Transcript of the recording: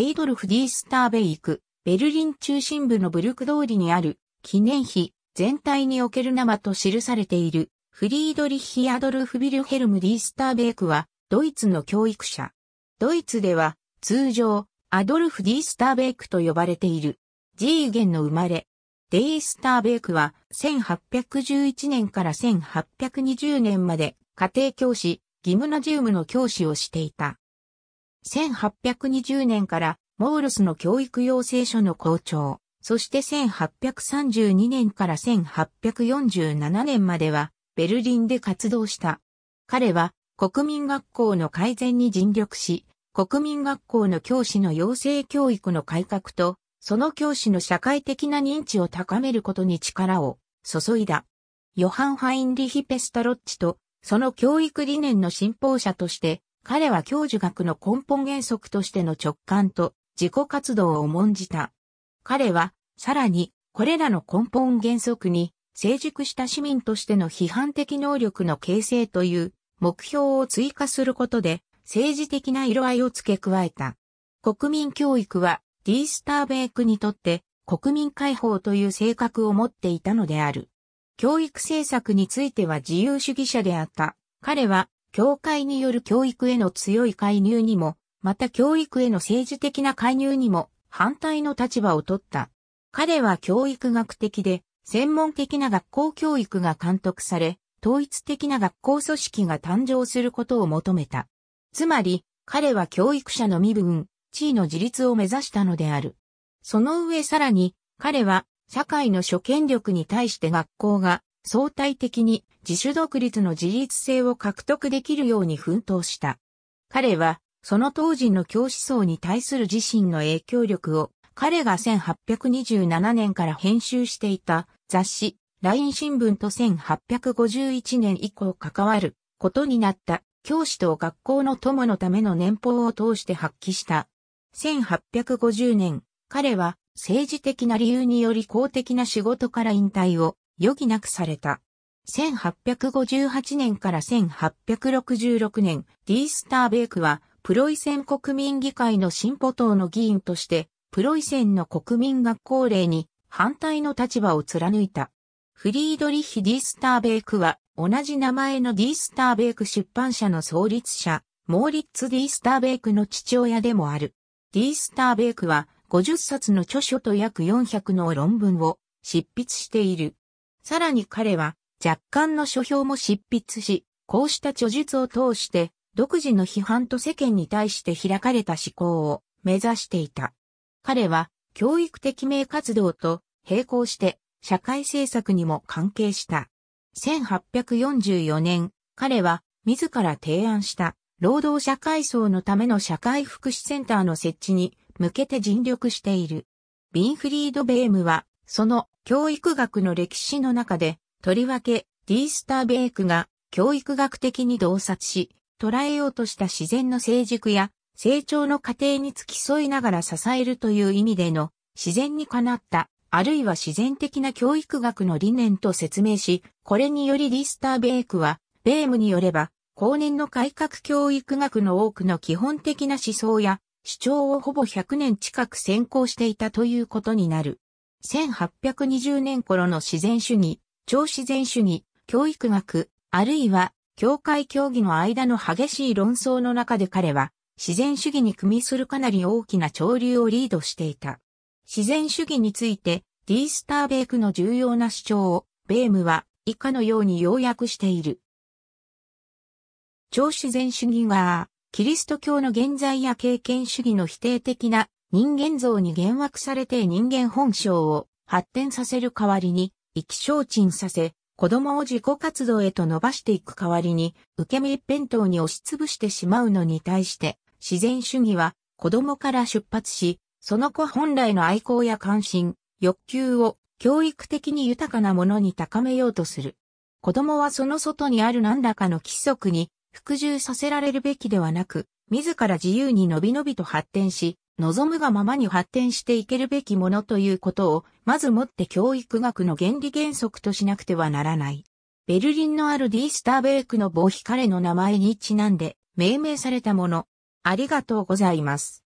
デイドルフ・ディースターベイク、ベルリン中心部のブルク通りにある記念碑全体における生と記されているフリードリッヒ・アドルフ・ビルヘルム・ディースターベイクはドイツの教育者。ドイツでは通常アドルフ・ディースターベイクと呼ばれている。ジーゲンの生まれ。デイスターベイクは1811年から1820年まで家庭教師、ギムナジウムの教師をしていた。1820年からモールスの教育養成所の校長、そして1832年から1847年まではベルリンで活動した。彼は国民学校の改善に尽力し、国民学校の教師の養成教育の改革と、その教師の社会的な認知を高めることに力を注いだ。ヨハン・ハインリヒ・ペスタロッチと、その教育理念の信奉者として、彼は教授学の根本原則としての直感と自己活動を重んじた。彼は、さらに、これらの根本原則に、成熟した市民としての批判的能力の形成という目標を追加することで、政治的な色合いを付け加えた。国民教育は、ディースターベイクにとって国民解放という性格を持っていたのである。教育政策については自由主義者であった。彼は教会による教育への強い介入にも、また教育への政治的な介入にも反対の立場を取った。彼は教育学的で、専門的な学校教育が監督され、統一的な学校組織が誕生することを求めた。つまり、彼は教育者の身分、地位の自立を目指したのである。その上さらに、彼は社会の諸権力に対して学校が相対的に自主独立の自立性を獲得できるように奮闘した。彼は、その当時の教師層に対する自身の影響力を、彼が1827年から編集していた雑誌、ライン新聞と1851年以降関わることになった教師と学校の友のための年俸を通して発揮した。1850年、彼は政治的な理由により公的な仕事から引退を余儀なくされた。1858年から1866年、ディースターベークは、プロイセン国民議会の進歩党の議員として、プロイセンの国民学校令に反対の立場を貫いた。フリードリヒ・ディースターベークは、同じ名前のディースターベーク出版社の創立者、モーリッツ・ディースターベークの父親でもある。ディースターベークは、50冊の著書と約400の論文を執筆している。さらに彼は若干の書評も執筆し、こうした著述を通して独自の批判と世間に対して開かれた思考を目指していた。彼は教育的名活動と並行して社会政策にも関係した。1844年、彼は自ら提案した労働者階層のための社会福祉センターの設置に向けて尽力している。ビンフリード・ベームはその教育学の歴史の中で、とりわけ、ディースター・ベイクが教育学的に洞察し、捉えようとした自然の成熟や成長の過程に付き添いながら支えるという意味での自然にかなったあるいは自然的な教育学の理念と説明し、これによりリスター・ベイクは、ベームによれば、後年の改革教育学の多くの基本的な思想や主張をほぼ100年近く先行していたということになる。1820年頃の自然主義、超自然主義、教育学、あるいは、教会教義の間の激しい論争の中で彼は、自然主義に組みするかなり大きな潮流をリードしていた。自然主義について、ディースターベイクの重要な主張を、ベームは以下のように要約している。超自然主義は、キリスト教の現在や経験主義の否定的な人間像に幻惑されて人間本性を発展させる代わりに、意気消沈させ、子供を自己活動へと伸ばしていく代わりに、受け身一辺倒に押しつぶしてしまうのに対して、自然主義は子供から出発し、その子本来の愛好や関心、欲求を教育的に豊かなものに高めようとする。子供はその外にある何らかの規則に服従させられるべきではなく、自ら自由に伸び伸びと発展し、望むがままに発展していけるべきものということを、まずもって教育学の原理原則としなくてはならない。ベルリンのあるディースターベイクの棒ヒ彼の名前にちなんで命名されたもの。ありがとうございます。